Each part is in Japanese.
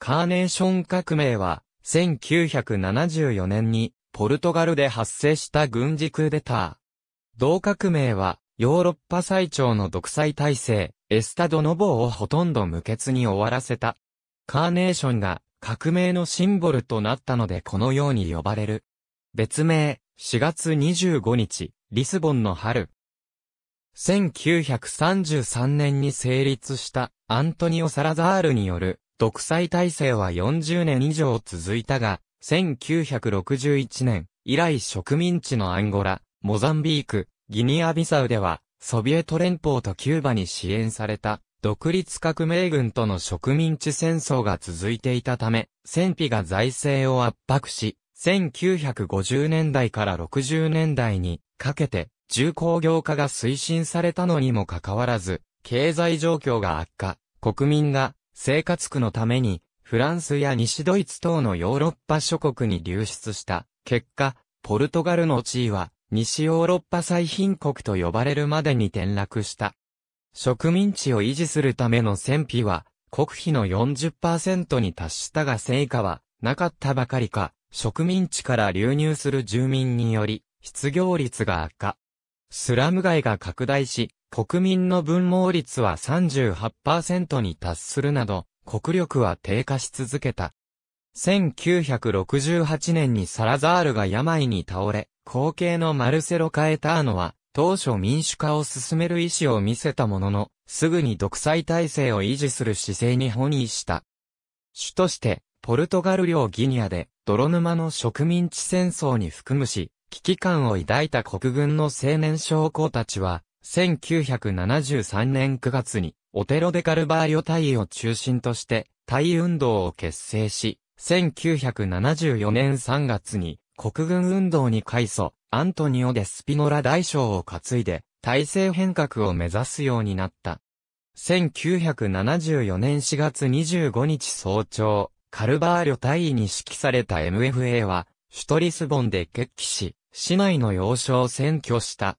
カーネーション革命は、1974年に、ポルトガルで発生した軍事クーデター。同革命は、ヨーロッパ最長の独裁体制、エスタドノボーをほとんど無血に終わらせた。カーネーションが革命のシンボルとなったのでこのように呼ばれる。別名、4月25日、リスボンの春。1933年に成立したアントニオ・サラザールによる独裁体制は40年以上続いたが、1961年以来植民地のアンゴラ、モザンビーク、ギニアビサウでは、ソビエト連邦とキューバに支援された、独立革命軍との植民地戦争が続いていたため、戦費が財政を圧迫し、1950年代から60年代にかけて重工業化が推進されたのにもかかわらず、経済状況が悪化、国民が生活苦のために、フランスや西ドイツ等のヨーロッパ諸国に流出した。結果、ポルトガルの地位は、西ヨーロッパ最貧国と呼ばれるまでに転落した。植民地を維持するための戦費は、国費の40%に達したが成果は、なかったばかりか、植民地から流入する住民により、失業率が悪化。スラム街が拡大し、国民の分毛率は38%に達するなど、国力は低下し続けた。1968年にサラザールが病に倒れ、後継のマルセロ・カエターノは、当初民主化を進める意思を見せたものの、すぐに独裁体制を維持する姿勢に本意した。主として、ポルトガル領ギニアで、泥沼の植民地戦争に含むし、危機感を抱いた国軍の青年将校たちは、1973年9月に、オテロ・デ・カルバーリョ隊を中心として、隊運動を結成し、1974年3月に、国軍運動に改祖、アントニオ・デ・スピノラ大将を担いで、体制変革を目指すようになった。1974年4月25日早朝、カルバーリョ隊員に指揮された MFA は、シュトリスボンで決起し、市内の要所を占拠した。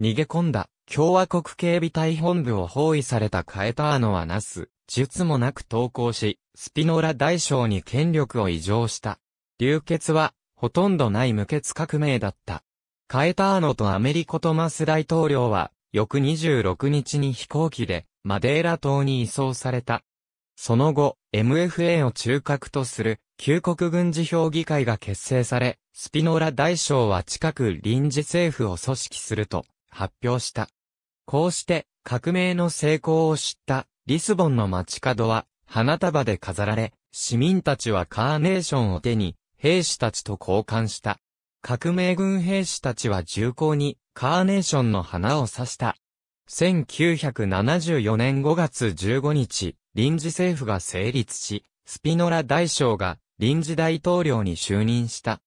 逃げ込んだ。共和国警備隊本部を包囲されたカエターノはなす、術もなく投降し、スピノラ大将に権力を移譲した。流血は、ほとんどない無血革命だった。カエターノとアメリコ・トマス大統領は、翌26日に飛行機で、マデーラ島に移送された。その後、MFA を中核とする、旧国軍事評議会が結成され、スピノーラ大将は近く臨時政府を組織すると、発表した。こうして革命の成功を知ったリスボンの街角は花束で飾られ、市民たちはカーネーションを手に兵士たちと交換した。革命軍兵士たちは重厚にカーネーションの花を刺した。1974年5月15日、臨時政府が成立し、スピノラ大将が臨時大統領に就任した。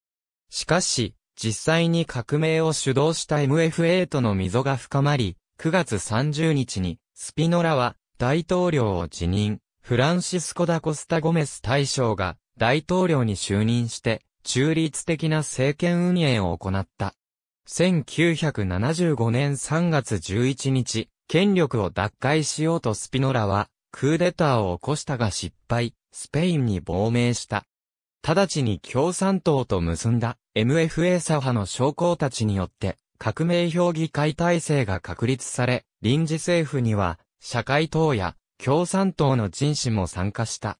しかし、実際に革命を主導した MFA との溝が深まり、9月30日に、スピノラは、大統領を辞任、フランシスコ・ダ・コスタ・ゴメス大将が、大統領に就任して、中立的な政権運営を行った。1975年3月11日、権力を奪回しようとスピノラは、クーデターを起こしたが失敗、スペインに亡命した。直ちに共産党と結んだ。MFA 左派の将校たちによって革命評議会体制が確立され、臨時政府には社会党や共産党の人士も参加した。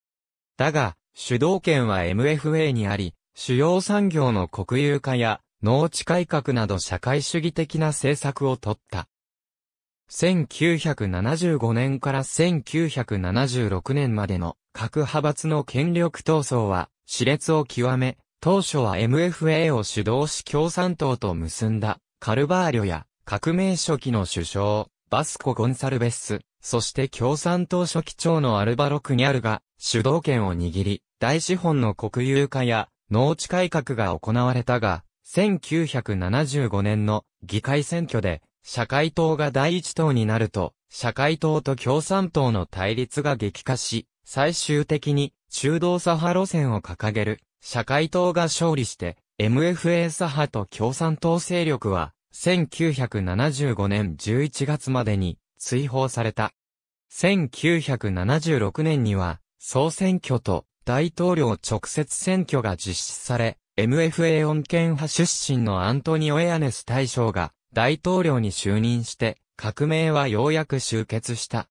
だが、主導権は MFA にあり、主要産業の国有化や農地改革など社会主義的な政策をとった。1975年から1976年までの各派閥の権力闘争は熾烈を極め、当初は MFA を主導し共産党と結んだ、カルバーリョや、革命初期の首相、バスコ・ゴンサルベス、そして共産党初期長のアルバロ・クニャルが、主導権を握り、大資本の国有化や、農地改革が行われたが、1975年の議会選挙で、社会党が第一党になると、社会党と共産党の対立が激化し、最終的に中道左派路線を掲げる社会党が勝利して、MFA 左派と共産党勢力は、1975年11月までに追放された。1976年には、総選挙と大統領直接選挙が実施され、MFA 恩恵派出身のアントニオ・エアネス大将が大統領に就任して、革命はようやく終結した。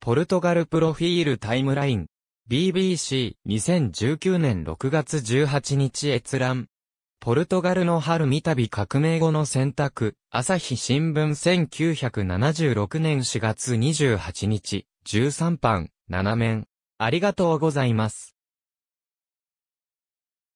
ポルトガルプロフィールタイムライン BBC2019 年6月18日閲覧。ポルトガルの春見たび革命後の選択、朝日新聞1976年4月28日、13版、7面。ありがとうございます。